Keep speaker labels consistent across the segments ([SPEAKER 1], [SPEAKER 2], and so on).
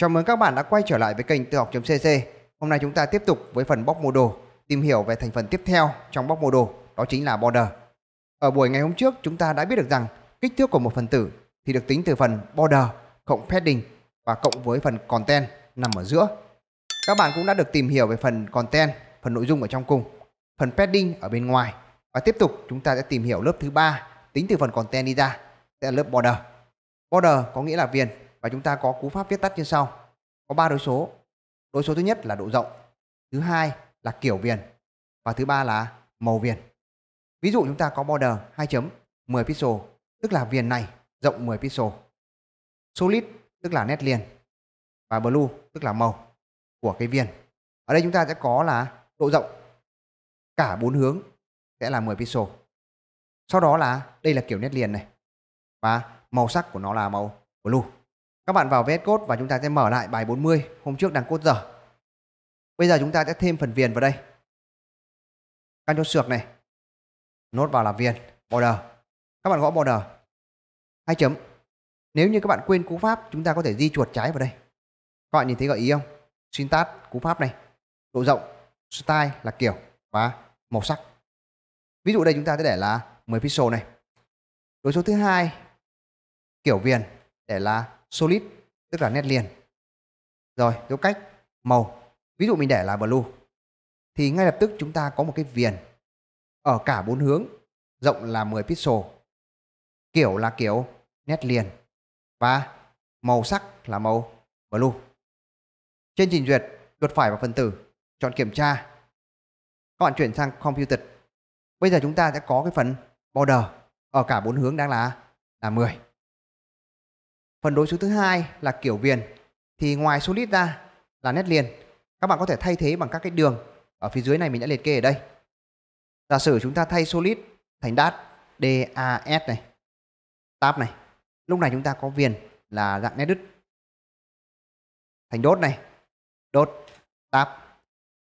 [SPEAKER 1] Chào mừng các bạn đã quay trở lại với kênh tự học.cc Hôm nay chúng ta tiếp tục với phần bóc mô đồ Tìm hiểu về thành phần tiếp theo trong bóc mô đồ Đó chính là border Ở buổi ngày hôm trước chúng ta đã biết được rằng Kích thước của một phần tử thì được tính từ phần border cộng padding Và cộng với phần content nằm ở giữa Các bạn cũng đã được tìm hiểu về phần content Phần nội dung ở trong cùng Phần padding ở bên ngoài Và tiếp tục chúng ta sẽ tìm hiểu lớp thứ ba Tính từ phần content đi ra Sẽ là lớp border Border có nghĩa là viền và chúng ta có cú pháp viết tắt như sau. Có ba đối số. Đối số thứ nhất là độ rộng, thứ hai là kiểu viền và thứ ba là màu viền. Ví dụ chúng ta có border 2 chấm 10 pixel, tức là viền này rộng 10 pixel. Solid tức là nét liền và blue tức là màu của cái viền. Ở đây chúng ta sẽ có là độ rộng cả bốn hướng sẽ là 10 pixel. Sau đó là đây là kiểu nét liền này và màu sắc của nó là màu blue. Các bạn vào VS Code và chúng ta sẽ mở lại bài 40 hôm trước đang cốt giờ. Bây giờ chúng ta sẽ thêm phần viền vào đây. Căn cho sược này. Nốt vào làm viền. Border. Các bạn gõ border. Hai chấm. Nếu như các bạn quên cú pháp chúng ta có thể di chuột trái vào đây. Các bạn nhìn thấy gợi ý không? Syntax cú pháp này. Độ rộng. Style là kiểu. Và màu sắc. Ví dụ đây chúng ta sẽ để là 10 pixel này. Đối số thứ hai kiểu viền để là solid tức là nét liền rồi dấu cách màu ví dụ mình để là blue thì ngay lập tức chúng ta có một cái viền ở cả bốn hướng rộng là 10 pixel kiểu là kiểu nét liền và màu sắc là màu blue trên trình duyệt chuột phải vào phần tử chọn kiểm tra các bạn chuyển sang computed bây giờ chúng ta sẽ có cái phần border ở cả bốn hướng đang là là 10 Phần đối số thứ hai là kiểu viền thì ngoài solid ra là nét liền, các bạn có thể thay thế bằng các cái đường ở phía dưới này mình đã liệt kê ở đây. Giả sử chúng ta thay solid thành DAS DAS này, tab này. Lúc này chúng ta có viền là dạng nét đứt. Thành đốt này, đốt tab.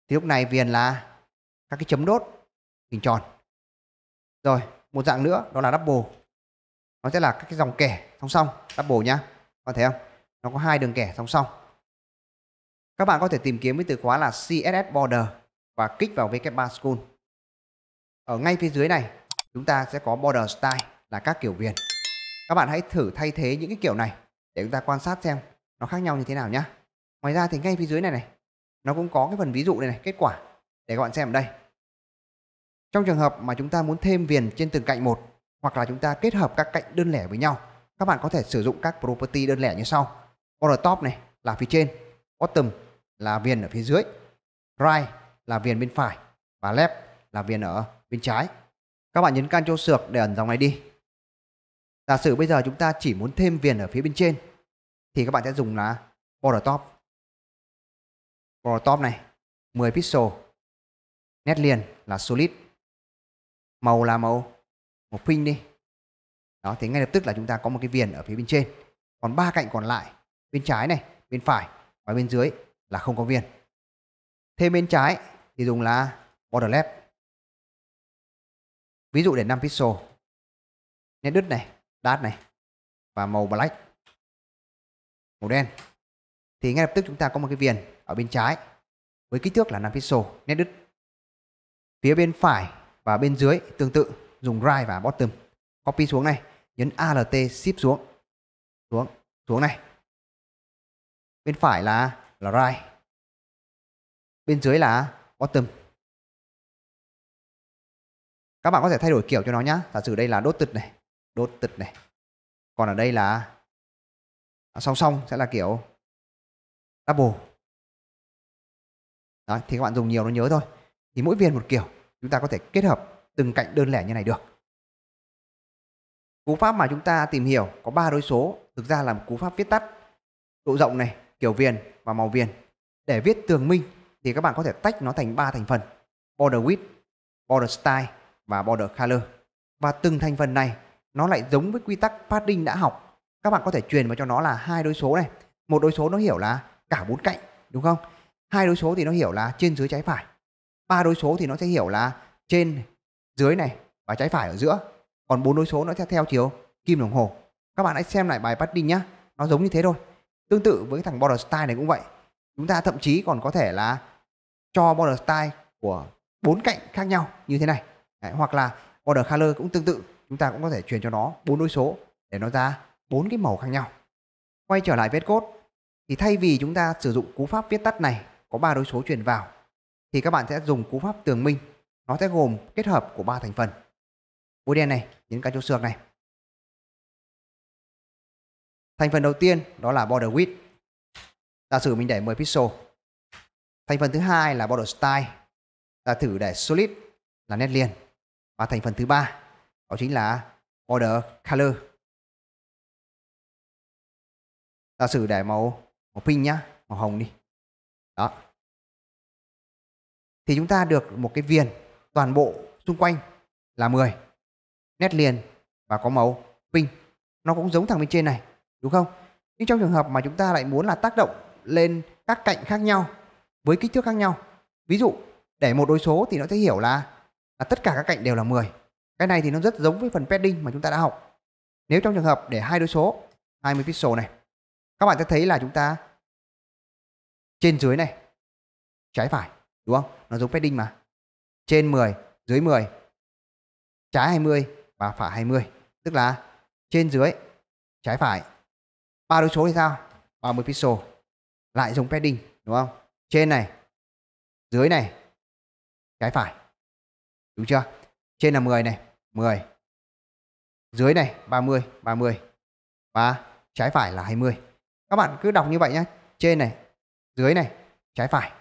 [SPEAKER 1] Thì lúc này viền là các cái chấm đốt hình tròn. Rồi, một dạng nữa đó là double nó sẽ là các cái dòng kẻ song song double nhá bạn thấy không nó có hai đường kẻ song song các bạn có thể tìm kiếm với từ khóa là CSS border và kích vào W3 School ở ngay phía dưới này chúng ta sẽ có border style là các kiểu viền các bạn hãy thử thay thế những cái kiểu này để chúng ta quan sát xem nó khác nhau như thế nào nhá ngoài ra thì ngay phía dưới này này nó cũng có cái phần ví dụ này này kết quả để các bạn xem ở đây trong trường hợp mà chúng ta muốn thêm viền trên từng cạnh một hoặc là chúng ta kết hợp các cạnh đơn lẻ với nhau các bạn có thể sử dụng các property đơn lẻ như sau border top này là phía trên bottom là viền ở phía dưới right là viền bên phải và left là viền ở bên trái các bạn nhấn Ctrl sược để ẩn dòng này đi giả sử bây giờ chúng ta chỉ muốn thêm viền ở phía bên trên thì các bạn sẽ dùng là border top border top này 10 pixel nét liền là solid màu là màu một print đi đó thì ngay lập tức là chúng ta có một cái viền ở phía bên trên còn ba cạnh còn lại bên trái này bên phải và bên dưới là không có viền thêm bên trái thì dùng là border left ví dụ để 5 pixel nét đứt này đát này và màu black màu đen thì ngay lập tức chúng ta có một cái viền ở bên trái với kích thước là 5 pixel nét đứt phía bên phải và bên dưới tương tự dùng right và bottom copy xuống này nhấn alt shift xuống xuống xuống này bên phải là là right bên dưới là bottom các bạn có thể thay đổi kiểu cho nó nhá giả sử đây là đốt tật này đốt tật này còn ở đây là song song sẽ là kiểu double Đó, thì các bạn dùng nhiều nó nhớ thôi thì mỗi viên một kiểu chúng ta có thể kết hợp từng cạnh đơn lẻ như này được. Cú pháp mà chúng ta tìm hiểu có 3 đối số, thực ra là một cú pháp viết tắt. Độ rộng này, kiểu viền và màu viền. Để viết tường minh thì các bạn có thể tách nó thành 3 thành phần: border width, border style và border color. Và từng thành phần này nó lại giống với quy tắc padding đã học. Các bạn có thể truyền vào cho nó là hai đối số này, một đối số nó hiểu là cả bốn cạnh, đúng không? Hai đối số thì nó hiểu là trên dưới trái phải. Ba đối số thì nó sẽ hiểu là trên dưới này và trái phải ở giữa. Còn bốn đối số nó sẽ theo chiều kim đồng hồ. Các bạn hãy xem lại bài padding nhá. Nó giống như thế thôi. Tương tự với thằng border style này cũng vậy. Chúng ta thậm chí còn có thể là cho border style của bốn cạnh khác nhau như thế này. Đấy, hoặc là border color cũng tương tự. Chúng ta cũng có thể truyền cho nó bốn đối số để nó ra bốn cái màu khác nhau. Quay trở lại viết code thì thay vì chúng ta sử dụng cú pháp viết tắt này có ba đối số truyền vào thì các bạn sẽ dùng cú pháp tường minh nó sẽ gồm kết hợp của ba thành phần. Bôi đen này những cái chỗ sược này. Thành phần đầu tiên đó là border width. Giả sử mình để 10 pixel. Thành phần thứ hai là border style. Giả thử để solid là nét liền. Và thành phần thứ ba đó chính là border color. Giả sử để màu màu pink nhá, màu hồng đi. Đó. Thì chúng ta được một cái viền toàn bộ xung quanh là 10 nét liền và có màu pink nó cũng giống thằng bên trên này đúng không nhưng trong trường hợp mà chúng ta lại muốn là tác động lên các cạnh khác nhau với kích thước khác nhau ví dụ để một đối số thì nó sẽ hiểu là là tất cả các cạnh đều là 10 cái này thì nó rất giống với phần padding mà chúng ta đã học nếu trong trường hợp để hai đối số 20 pixel này các bạn sẽ thấy là chúng ta trên dưới này trái phải đúng không nó giống padding mà trên 10, dưới 10, trái 20 và phải 20. Tức là trên dưới, trái phải. ba đối số thì sao? 30 pixel. Lại dùng padding đúng không? Trên này, dưới này, trái phải. Đúng chưa? Trên là 10 này, 10. Dưới này 30, 30. Và trái phải là 20. Các bạn cứ đọc như vậy nhé. Trên này, dưới này, trái phải.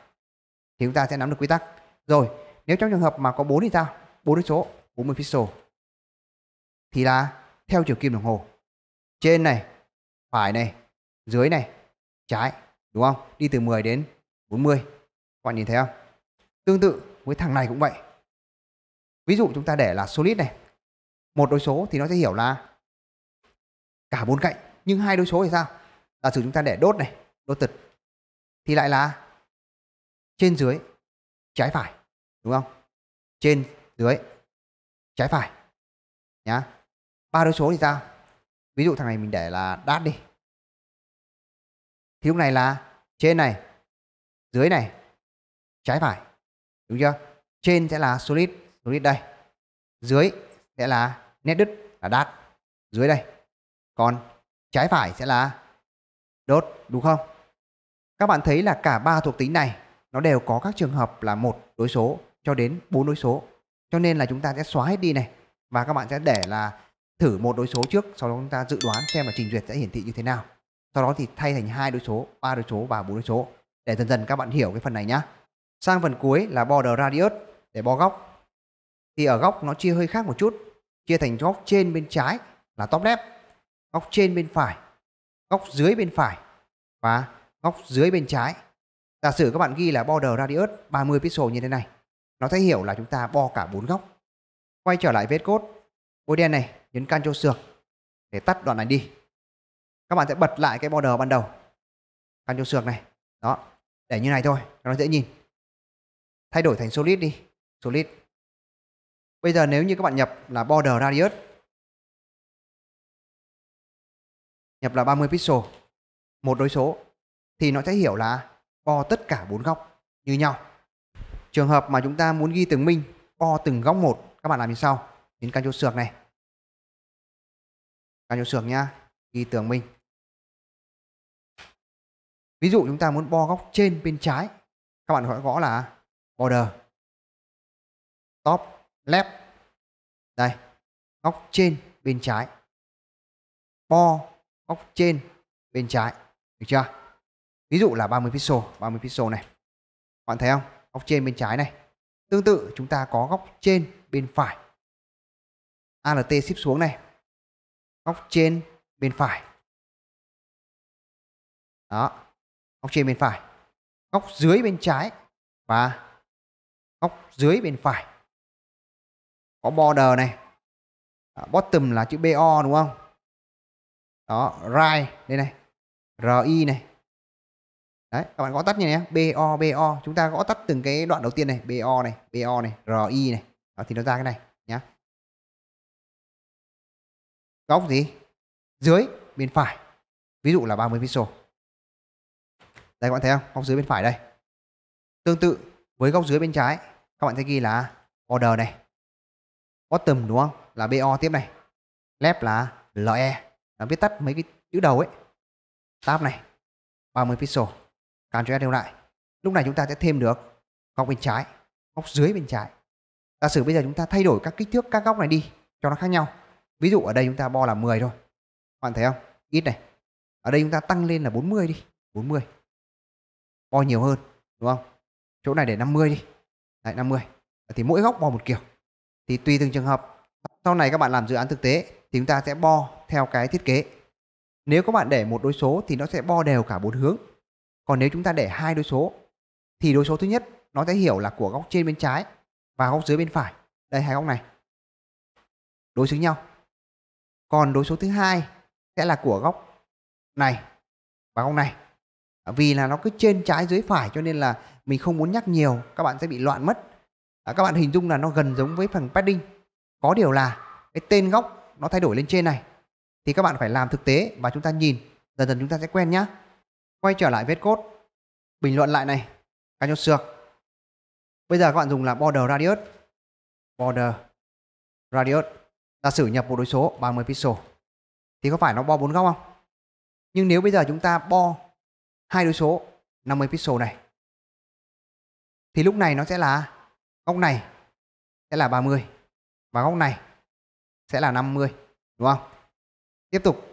[SPEAKER 1] Thì chúng ta sẽ nắm được quy tắc. Rồi, nếu trong trường hợp mà có 4 thì sao? 4 đối số 40 pixel thì là theo chiều kim đồng hồ. Trên này, phải này, dưới này, trái, đúng không? Đi từ 10 đến 40. Các bạn nhìn thấy không? Tương tự với thằng này cũng vậy. Ví dụ chúng ta để là solid này. Một đối số thì nó sẽ hiểu là cả bốn cạnh, nhưng hai đối số thì sao? Giả sử chúng ta để đốt này, đốt tật thì lại là trên dưới, trái phải đúng không trên dưới trái phải nhá ba đối số thì sao ví dụ thằng này mình để là đát đi thì lúc này là trên này dưới này trái phải đúng chưa trên sẽ là solid solid đây dưới sẽ là nét đứt là đát dưới đây còn trái phải sẽ là đốt đúng không các bạn thấy là cả ba thuộc tính này nó đều có các trường hợp là một đối số cho đến bốn đối số cho nên là chúng ta sẽ xóa hết đi này và các bạn sẽ để là thử một đối số trước sau đó chúng ta dự đoán xem là trình duyệt sẽ hiển thị như thế nào sau đó thì thay thành hai đối số ba đối số và bốn đối số để dần dần các bạn hiểu cái phần này nhá sang phần cuối là border radius để bo góc thì ở góc nó chia hơi khác một chút chia thành góc trên bên trái là top left góc trên bên phải góc dưới bên phải và góc dưới bên trái giả sử các bạn ghi là border radius 30 pixel như thế này nó sẽ hiểu là chúng ta bo cả bốn góc. Quay trở lại vết cốt. Bôi đen này nhấn Ctrl sược để tắt đoạn này đi. Các bạn sẽ bật lại cái border ban đầu. Ctrl sược này. Đó. Để như này thôi. Nó dễ nhìn. Thay đổi thành solid đi. Solid. Bây giờ nếu như các bạn nhập là border radius. Nhập là 30 pixel. Một đối số. Thì nó sẽ hiểu là bo tất cả bốn góc như nhau. Trường hợp mà chúng ta muốn ghi từng minh co từng góc một các bạn làm như sau. Đến căn chỗ sược này. Căn chỗ sược nhá. Ghi tường minh. Ví dụ chúng ta muốn bo góc trên bên trái. Các bạn gọi gõ là border. Top left. Đây. Góc trên bên trái. Bo góc trên bên trái. Được chưa? Ví dụ là 30 pixel. 30 pixel này. Bạn thấy không? góc trên bên trái này. Tương tự chúng ta có góc trên bên phải. ALT ship xuống này. Góc trên bên phải. Đó. Góc trên bên phải. Góc dưới bên trái và góc dưới bên phải. Có border này. Đó, bottom là chữ BO đúng không? Đó, right đây này. RI này Đấy, các bạn gõ tắt như này BO BO, chúng ta gõ tắt từng cái đoạn đầu tiên này, BO này, BO này, RI này. Đó, thì nó ra cái này nhá. Góc gì? Dưới bên phải. Ví dụ là 30 pixel. Đây các bạn thấy không? Góc dưới bên phải đây. Tương tự với góc dưới bên trái, các bạn sẽ ghi là order này. Bottom đúng không? Là BO tiếp này. Left là LE. Nó viết tắt mấy cái chữ đầu ấy. Tab này. 30 pixel. Ctrl lưu lại. Lúc này chúng ta sẽ thêm được góc bên trái, góc dưới bên trái. Giả sử bây giờ chúng ta thay đổi các kích thước các góc này đi cho nó khác nhau. Ví dụ ở đây chúng ta bo là 10 thôi. Các bạn thấy không? Ít này. Ở đây chúng ta tăng lên là 40 đi. 40. Bo nhiều hơn, đúng không? Chỗ này để 50 đi. Đấy 50. Thì mỗi góc bo một kiểu. Thì tùy từng trường hợp sau này các bạn làm dự án thực tế thì chúng ta sẽ bo theo cái thiết kế. Nếu các bạn để một đối số thì nó sẽ bo đều cả bốn hướng. Còn nếu chúng ta để hai đối số thì đối số thứ nhất nó sẽ hiểu là của góc trên bên trái và góc dưới bên phải. Đây hai góc này. Đối xứng nhau. Còn đối số thứ hai sẽ là của góc này và góc này. Vì là nó cứ trên trái dưới phải cho nên là mình không muốn nhắc nhiều, các bạn sẽ bị loạn mất. các bạn hình dung là nó gần giống với phần padding. Có điều là cái tên góc nó thay đổi lên trên này thì các bạn phải làm thực tế và chúng ta nhìn dần dần chúng ta sẽ quen nhá quay trở lại vết cốt bình luận lại này cá nhốt xương bây giờ các bạn dùng là border radius border radius giả sử nhập một đối số 30 pixel thì có phải nó bo bốn góc không nhưng nếu bây giờ chúng ta bo hai đối số 50 pixel này thì lúc này nó sẽ là góc này sẽ là 30 và góc này sẽ là 50 đúng không tiếp tục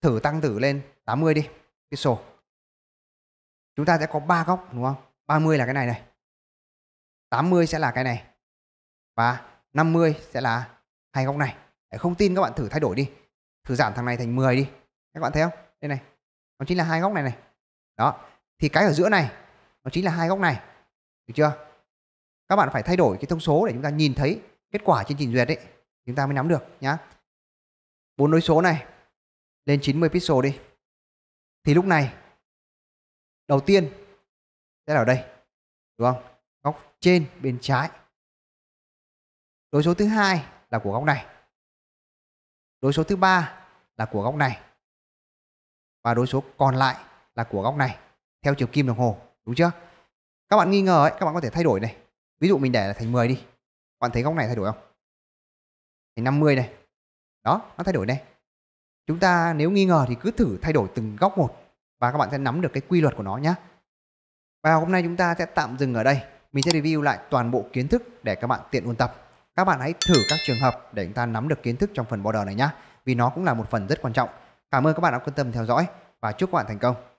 [SPEAKER 1] thử tăng tử lên 80 đi cái sổ chúng ta sẽ có ba góc đúng không 30 là cái này này 80 sẽ là cái này và 50 sẽ là hai góc này không tin các bạn thử thay đổi đi thử giảm thằng này thành 10 đi các bạn thấy không đây này nó chính là hai góc này này đó thì cái ở giữa này nó chính là hai góc này được chưa các bạn phải thay đổi cái thông số để chúng ta nhìn thấy kết quả trên trình duyệt đấy chúng ta mới nắm được nhá bốn đối số này lên 90 pixel đi thì lúc này đầu tiên sẽ là ở đây đúng không góc trên bên trái đối số thứ hai là của góc này đối số thứ ba là của góc này và đối số còn lại là của góc này theo chiều kim đồng hồ đúng chưa các bạn nghi ngờ ấy các bạn có thể thay đổi này ví dụ mình để là thành 10 đi bạn thấy góc này thay đổi không thành 50 này đó nó thay đổi này Chúng ta nếu nghi ngờ thì cứ thử thay đổi từng góc một và các bạn sẽ nắm được cái quy luật của nó nhé. Và hôm nay chúng ta sẽ tạm dừng ở đây. Mình sẽ review lại toàn bộ kiến thức để các bạn tiện ôn tập. Các bạn hãy thử các trường hợp để chúng ta nắm được kiến thức trong phần border này nhé. Vì nó cũng là một phần rất quan trọng. Cảm ơn các bạn đã quan tâm theo dõi và chúc các bạn thành công.